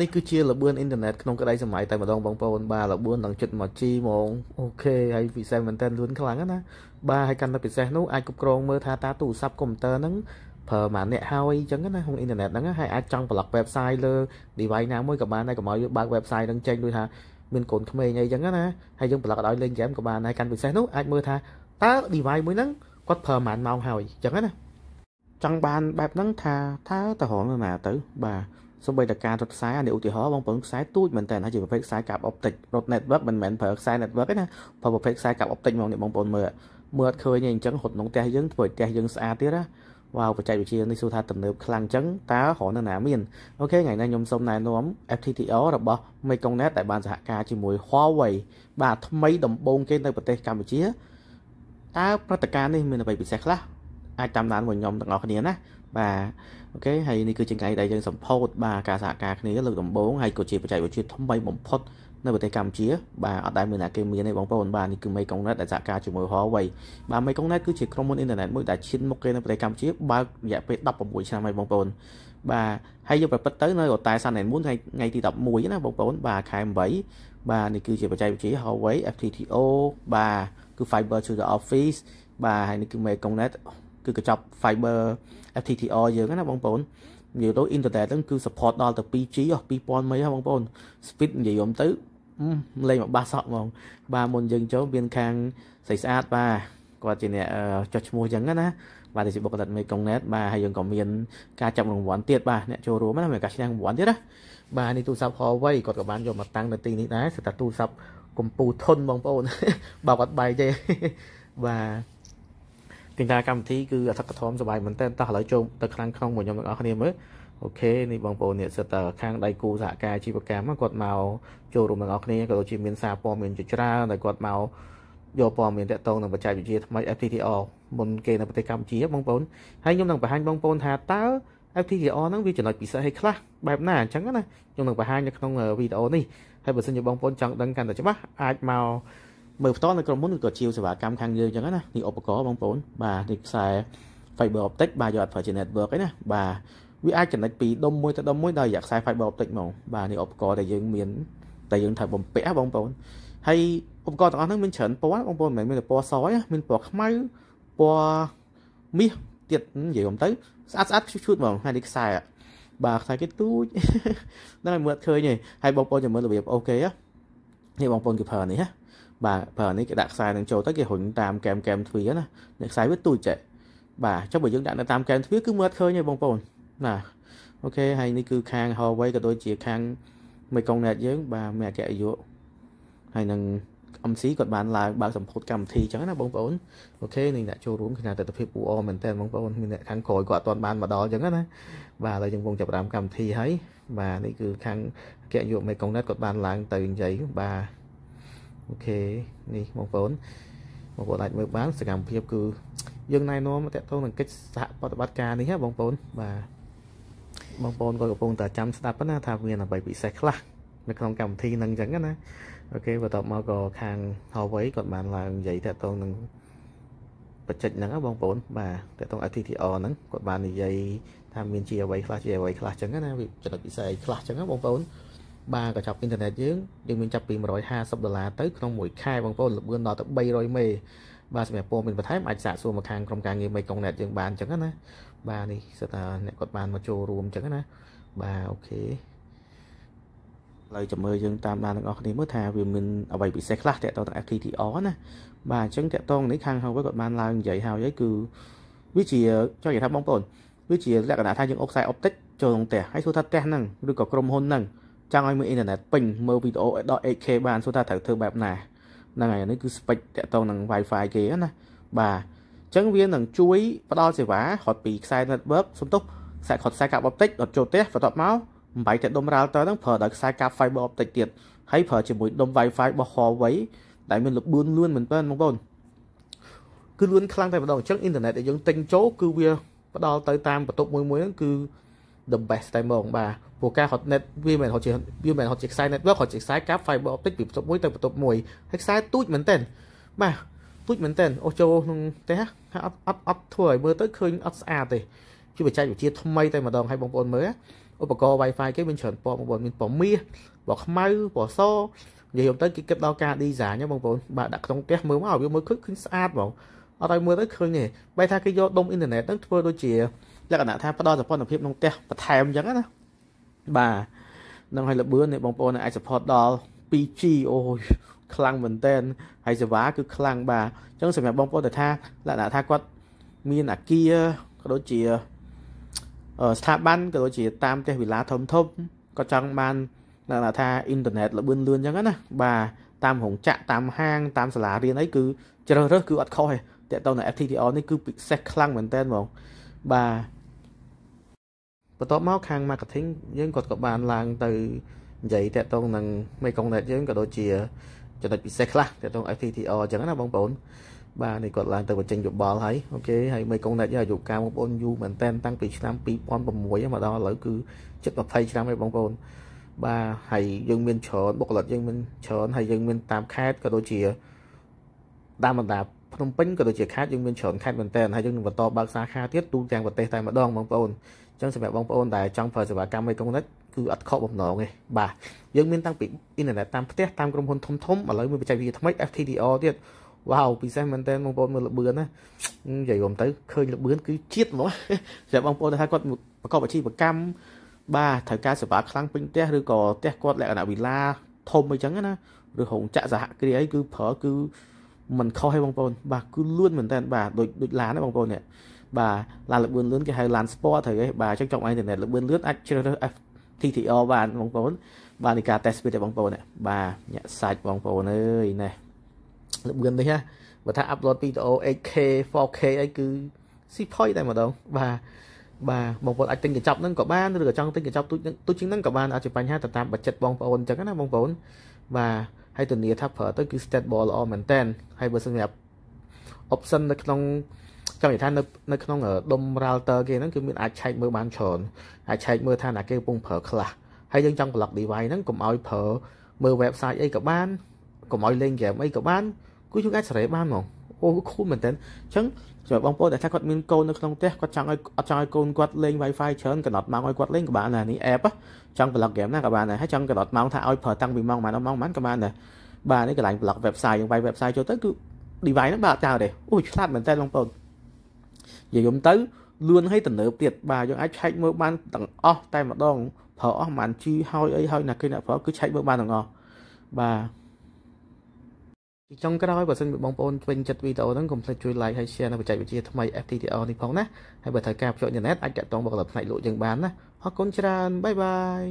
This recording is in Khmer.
នេះគឺជាលបឿនអ៊ីនធឺណិតក្នុងក្តីសម័យតែម្ដងបងប្អូនបាទលបឿនដល់ចិត្ត1 G ហ្មងអូខេហើយពិសេសមែនតើលឿនខ្លាំងណាបាទហើយកាន់តែពិសេសនោះអាចគ្រប់គ្រងមើលថាតើទូរស័ព្ទកុំព្យូទ័រហ្នឹងប្រើមួយអ្នកហើយអញ្ចឹងណាក្នុងអ៊ីនធឺណិតហ្នឹងហើយអាចចង់ប្លុក website លើ device ណាមួយក៏បានដែរកុំឲ្យបើក website ហ្នឹងចេញដូចថាមានកូនក្មេងអីអញ្ចឹងណាហើយយើងប្លុកឲ្យលេង game ក៏បានដែរកាន់ពិសេសនោះអាចមើលថាតើ device មួយហ្នឹងគាត់ប្រើមួយម៉ោងហើយអញ្ចឹងណាចង់បានបែបហ្នឹងថាតើតរងណាទៅបាទសូម្បីតែការរត់ខ្សែអានេះឧទាហរណ៍បងប្អូនខ្សែទូចមែនតើណាជាប្រភេទខ្សែកាបអុបតិចរត់ network មិនមែនប្រើខ្សែ network ទេណាព្រោះប្រភេទខ្សែកាបអុបតិចហ្មងនេះបងប្អូនមើលមើលអត់ឃើញទេអញ្ចឹងរត់ក្នុងផ្ទះយើងធ្វើឲ្យផ្ទះយើងស្អាតទៀតណាវ៉ាវបច្ចេកវិទ្យានេះសួរថាទំនើបខ្លាំងចឹងតើរកនៅណាមានអូខេថ្ងៃនេះខ្ញុំសូមណែនាំ FTTR របស់ Mekongnet ដែលបានសហការជាមួយ Huawei បាទថ្មីដំបូងគេនៅប្រទេសកម្ពុជាតើព្រឹត្តិការណ៍នេះមានអ្វីពិសេសខ្លះអាចតាមដានមកខ្ញុំទាំងអស់គ្នាណាបាទអូខេហើយនេះគឺជាកែងដៃយើងសម្ពោធបាទការសហការគ្នាលើកដំបូងហើយក៏ជាបច្ចេកវិទ្យាថ្មីបំផុតនៅប្រទេសកម្ពុជាបាទអត់ដែលមានអ្នកគេមានទេបងប្អូនបាទនេះគឺ Mekongnet ដែលសហការជាមួយ Huawei បាទ Mekongnet គឺជាក្រុមហ៊ុនអ៊ីនធឺណិតមួយដែលឈានមុខគេនៅប្រទេសកម្ពុជាបើករយៈពេល16ឆ្នាំហើយបងប្អូនបាទហើយយើងប្រព្រឹត្តទៅនៅតែសានតែមួយថ្ងៃថ្ងៃទី11ណាបងប្អូនបាទខែ8បាទនេះគឺជាបច្ចេកវិទ្យា Huawei FTTO បាទគឺ Fiber to the Office បាទហើយនេះគឺ Mekongnet គឺកញ្ចប់ fiber FTTR យើងណាបងប្អូននិយាយទៅអ៊ីនធឺណិតហ្នឹង គឺ support ដល់ទៅ 2G អស់2000មេហ៎បងប្អូន speed និយាយយំទៅលេងមកបាសសក់ហ្មងបាទមុនយើងចូលមានខាងស្អីស្អាតបាទគាត់ជាអ្នកចុះឈ្មោះចឹងណា បាទជាបុគ្គលិកមេកុងណេតបាទហើយយើងក៏មានការចាប់រង្វាន់ទៀតបាទអ្នកចូលរួមណាមានការឈ្នះរង្វាន់ទៀតណាបាទនេះទូរស័ព្ទ Huawei គាត់ក៏បានយកមកតាំងនៅទីនេះដែរស្ទើរតែទូរស័ព្ទកម្ពុជាធុនបងប្អូនបើគាត់បែកទេបាទពីតាកម្មវិធីគឺអធិកធមសบายមែនតើតោះឥឡូវចូលទៅខាងក្នុងរបស់ខ្ញុំទាំងអស់គ្នាមើលអូខេនេះបងប្អូននេះសិតតខាងដៃគូសហការអាជីវកម្មគាត់មកចូលរួមទាំងអស់គ្នាក៏ដូចជាមាន សារព័ត៌មានជាច្រើនដែលគាត់មកយកព័ត៌មានតកតងនឹងបច្ចេកវិទ្យាថ្មី FTTR មុនគេនៅប្រទេសកម្ពុជា បងប្អូនហើយខ្ញុំនឹងបង្ហាញបងប្អូនថាតើ FTTR ហ្នឹងវាចំណុចពិសេសឲ្យខ្លះបែបណាអញ្ចឹងណាខ្ញុំនឹងបង្ហាញនៅក្នុងវីដេអូនេះហើយបើសិនជាបងប្អូនចង់ដឹងកាន់តែច្បាស់អាចមកមើលផ្ទាល់នៅក្រុមហ៊ុនឬក៏ជាវសេវាកម្មខាងយើងអញ្ចឹងណានេះឧបករណ៍បងប្អូនបាទនេះខ្សែ fiber optic បាទយកអត់ប្រើជា network ឯណាបាទវាអាចចំណិចពីដុំមួយទៅដុំមួយដោយរយៈខ្សែ fiber optic មកបាទនេះឧបករណ៍ដែលយើងមានតែយើងត្រូវបំពាក់បងប្អូនហើយឧបករណ៍ទាំងអស់ហ្នឹងមានច្រើនពណ៌បងប្អូនមិនមែនមានតែពណ៌សទេមានពណ៌ខ្មៅពណ៌មាសទៀតនិយាយខ្ញុំទៅស្អាតស្អាតឈូសឈូសហ្មងហើយនេះខ្សែបាទខ្សែគេទូចដល់ឲ្យមើលឃើញហើយបងប្អូនចាំមើលរបៀបអូខេនេះបងប្អូនគេប្រើនេះណាបាទប្រើនេះគេដាក់ខ្សែនឹងចូលទៅគេរុញតាមកែមកែមទ្វារណានេះខ្សែវាទូចចេះបាទចុះបើយើងដាក់នៅតាមកែមទ្វារគឺមើលអត់ឃើញទេបងប្អូនណាអូខេហើយនេះគឺខាង Huawei ក៏ដូចជាខាងមេកុងណេតយើងបាទមានអគ្គនាយកហើយនឹង MC គាត់បានឡើងបើកសម្ពោធកម្មវិធីអញ្ចឹងណាបងប្អូនអូខេនឹងអ្នកចូលរួមគ្នាទស្សនវិជ្ជា UR មែនតើបងប្អូនមានអ្នកខាងក្រោយគាត់អត់ទាន់បានមកដល់អញ្ចឹងណាបាទឥឡូវយើងកំពុងចាប់ផ្ដើមកម្មវិធីហើយបាទនេះគឺខាងអគ្គនាយកមេកុងណេតគាត់បានឡើងទៅនិយាយបាទអូខេនេះបងប្អូនបងប្អូនអាចមើលបានសកម្មភាពគឺ យើងណែនាំតកតងនឹងកិច្ចសហប្រតិបត្តិការនេះបងប្អូនបាទបងប្អូនក៏កំពុងតែចាំស្ដាប់ណាថាមានអ្វីពិសេសខ្លះនៅក្នុងកម្មវិធីនឹងអញ្ចឹងណាអូខេបន្ទាប់មកក៏ខាង Huawei គាត់បានឡើងនិយាយតកតងនឹងបច្ចេកហ្នឹងបងប្អូនបាទតកតង ATTR ហ្នឹងគាត់បាននិយាយថាមានជាអ្វីខ្លះជាអ្វីខ្លះអញ្ចឹងណាវាចំណុចពិសេសខ្លះអញ្ចឹងណាបងប្អូនបាកញ្ចប់អ៊ីនធឺណិតយើងយើងមានចាប់ពី150ដុល្លារទៅក្នុងមួយខែបងប្អូនលម្អឿនដល់ទៅ300មេបាទសម្រាប់ពលមានបន្ថែមអាចសាកសួរមកខាងក្រុមការងារមេកុងណេតយើងបានអញ្ចឹងណាបាទនេះសិតថាអ្នកគាត់បានមកចូលរួមអញ្ចឹងណាបាទអូខេឥឡូវចាំមើលយើងតាមដានទាំងអស់គ្នាមើលថាវាមានអ្វីពិសេសខ្លះតាក់ទងនឹង FTTR ណាបាទអញ្ចឹងតាក់ទងនេះខាង Huawei គាត់បានឡើងនិយាយហើយហើយគឺវាជាចង់និយាយថាបងប្អូនវាជាលក្ខណៈថាយើងអុកខ្សែអុបតិចចូលក្នុងផ្ទះហើយសួរថាផ្ទះហ្នឹងឬក៏ក្រុមហ៊ុនហ្នឹងចង់ឲ្យមើលអ៊ីនធឺណិតពេញមើលវីដេអូដល់ 8K បានសួរថាត្រូវធ្វើបែបណាហ្នឹងហើយនេះគឺស្ពេចតាក់ទងនឹង Wi-Fi គេណាបាទអញ្ចឹងវានឹងជួយផ្ដល់សេវាហត់ពីខ្សែ network សំទុះខ្សែខត់ខ្សែកាបអបតិចដល់ចូលផ្ទះបន្ទាប់មកបំបីតែដុំរ៉ាលតើហ្នឹងប្រើដល់ខ្សែកាប fiber អបតិចទៀតហើយប្រើជាមួយដុំ Wi-Fi របស់ Huawei ដែលមានលបឿនលឿនមែនតើបងប្អូនគឺលឿនខ្លាំងតែម្ដងអញ្ចឹងអ៊ីនធឺណិតដែលយើងទិញចូលគឺវាផ្ដល់ទៅតាមបន្ទប់មួយមួយហ្នឹងគឺ the best តែហ្មងបាទព្រោះការ hotnet វាមិនហត់ជាវាមិនហត់ជាខ្សែ network ហត់ជាខ្សែកាប fiber optic ពីបន្ទប់មួយទៅបន្ទប់មួយហើយខ្សែទូចមែនតើបាទទូចមែនតើអូចូលក្នុងផ្ទះថាអត់អត់អត់ធ្វើឲ្យមើលទៅឃើញអត់ស្អាតទេជាបច្ចេកវិទ្យាថ្មីតែម្ដងហើយបងប្អូនមើលឧបករណ៍ Wi-Fi គេមានច្រើនពណ៌បងប្អូនមានពណ៌មាសពណ៌ខ្មៅពណ៌សនិយាយទៅគេគិតដល់ការ design ណាបងប្អូនបាទដាក់ក្នុងផ្ទះមើលមកឲ្យវាមើលឃើញស្អាតហ្មងអត់ឲ្យមើលទៅឃើញទេបែរថាគេយកដុំអ៊ីនធឺណិតហ្នឹងធ្វើដូចជាលក្ខណៈថាផ្ដល់សពន្ធភាពក្នុងផ្ទះបន្ថែមអញ្ចឹងណាបាទនឹងឲ្យលបឿននេះបងប្អូនអាច support ដល់ 2G អូយខ្លាំងមែនតែនហើយសេវាគឺខ្លាំងបាទអញ្ចឹងសម្រាប់បងប្អូនតែថាលក្ខណៈថាគាត់មានអាគារក៏ដូចជាស្ថាប័នក៏ដូចជាតាមផ្ទះវិឡាធំធំក៏ចង់បានលក្ខណៈថាអ៊ីនធឺណិតលបឿនលឿនអញ្ចឹងណាបាទតាមរោងចក្រតាមហាងតាមសាលារៀនអីគឺជ្រើសរើសគឺអត់ខុសទេតើតើនៅ FTTR នេះគឺពិសេសខ្លាំងមែនតើហ្មងបាទបន្ទាប់មកខាង marketing យើងគាត់ក៏បានឡើងទៅនិយាយតាក់ទងនឹងមេកុងណេតយើងក៏ដូចជាចំណុចពិសេសខ្លះតាក់ទង FTTR អញ្ចឹងណាបងប្អូនបាទនេះគាត់ឡើងទៅបញ្ចេញយោបល់ហើយអូខេហើយមេកុងណេតយើងអាយុកាលបងប្អូនយូរមែនតែនតាំងពីឆ្នាំ2006មកដល់ឥឡូវគឺជិត20ឆ្នាំហើយបងប្អូនបាទហើយយើងមានច្រើនបុគ្គលិកយើងមានច្រើនហើយយើងមានតាមខេត្តក៏ដូចជាតាមបណ្ដាភ្នំពេញក៏ដូចជាខេត្តយើងមានច្រើនខេត្តមែនតើហើយយើងនឹងបន្តបើកសាខាទៀតទូទាំងប្រទេសតែម្ដងបងប្អូនចឹងសម្រាប់បងប្អូនដែលចង់ប្រើសេវាកម្មអេកុងណិចគឺអត់ខកបំណងទេបាទយើងមានតាំងពីអ៊ីនធឺណិតតាមផ្ទះតាមក្រុមហ៊ុនធំធំឥឡូវមានបច្ចេកវិទ្យាថ្មី FTTR ទៀតវ៉ាវពិសេសមែនតើបងប្អូនមើលលបឿនណានិយាយរំទៅឃើញលបឿនគឺជាតិហ្មងសម្រាប់បងប្អូនដែលថាគាត់ប្រកបអាជីវកម្មបាទត្រូវការសេវាខ្លាំងពេញផ្ទះឬក៏ផ្ទះគាត់លក្ខណៈវិឡាធំអីចឹងណាឬរោងចក្រសហគ្រាសអីគឺប្រើគឺមិនខុសទេបងប្អូនបាទគឺលឿនមែនតើបាទដូចដូចឡានណាបងប្អូននេះបាទឡានលបឿនលឿនគេហៅឡាន sport ត្រូវទេបាទអញ្ចឹងចុងអ៊ីនធឺណិតលបឿនលឿនអាចជ្រើសរើស FTTR បានបងប្អូនបាទនេះការ test speed ទេបងប្អូនបាទញាក់សាច់បងប្អូនអើយណែលបឿននេះណាបើថា upload វីដេអូ 8K 4K អីគឺស៊ីផុយតែម្ដងបាទបាទបងប្អូនអាចទិញកញ្ចប់ហ្នឹងក៏បានឬក៏ចង់ទិញកញ្ចប់ទូចទូចជាងហ្នឹងក៏បានអត់ជាបញ្ហាទៅតាមបច្ចិតបងប្អូនអញ្ចឹងណាបងប្អូនបាទហើយធានាថាប្រើទៅគឺ stable ល្អមែនតើហើយបើសិនជា option នៅក្នុងចង់និយាយថានៅនៅក្នុងដុំ router គេហ្នឹងគឺមានអាចឆែកមើលបានច្រើនអាចឆែកមើលថាណាគេកំពុងប្រើខ្លះហើយយើងចង់ block device ហ្នឹងកុំឲ្យប្រើមើល website អីក៏បានកុំឲ្យលេង game អីក៏បានគឺយើងអាចសេរីបានហ្មងអូខូលមែនតើអញ្ចឹងសម្រាប់បងប្អូនដែលថាគាត់មានកូននៅក្នុងផ្ទះគាត់ចង់ឲ្យអត់ចង់ឲ្យកូនគាត់លេង Wi-Fi ច្រើនកំណត់ម៉ោងឲ្យគាត់លេងក៏បានដែរនេះ app ចង់ block game ណាក៏បានដែរហើយចង់កំណត់ម៉ោងថាឲ្យប្រើតាំងពីម៉ោងម៉ោងម៉ោងក៏បានដែរបាទនេះកន្លែង block website យើងវាយ website ចូលទៅគឺ device ហ្នឹងបើអត់ចោលទេអូឆ្លាតមែនតើបងប្អូននិយាយយំទៅលឿនហើយទំនើបទៀតបាទយើងអាចឆែកមើលបានទាំងអស់តែម្ដងប្រើអស់មិនជីហើយអីហើយណាគេអ្នកប្រើគឺឆែកមើលបានទាំងអស់បាទពីចុងក្រោយបើសិនបងប្អូនពេញចិត្តវីដេអូហ្នឹងកុំភ្លេចជួយ like ហើយ share នៅបច្ចេកវិទ្យាថ្មី FTTR នេះផង ណាហើយបើត្រូវការភ្ជាប់អ៊ីនធឺណិតអាចតាក់ទងបុគ្គលិកផ្នែកលក់យើងបានណាអរគុណច្រើនបាយបាយ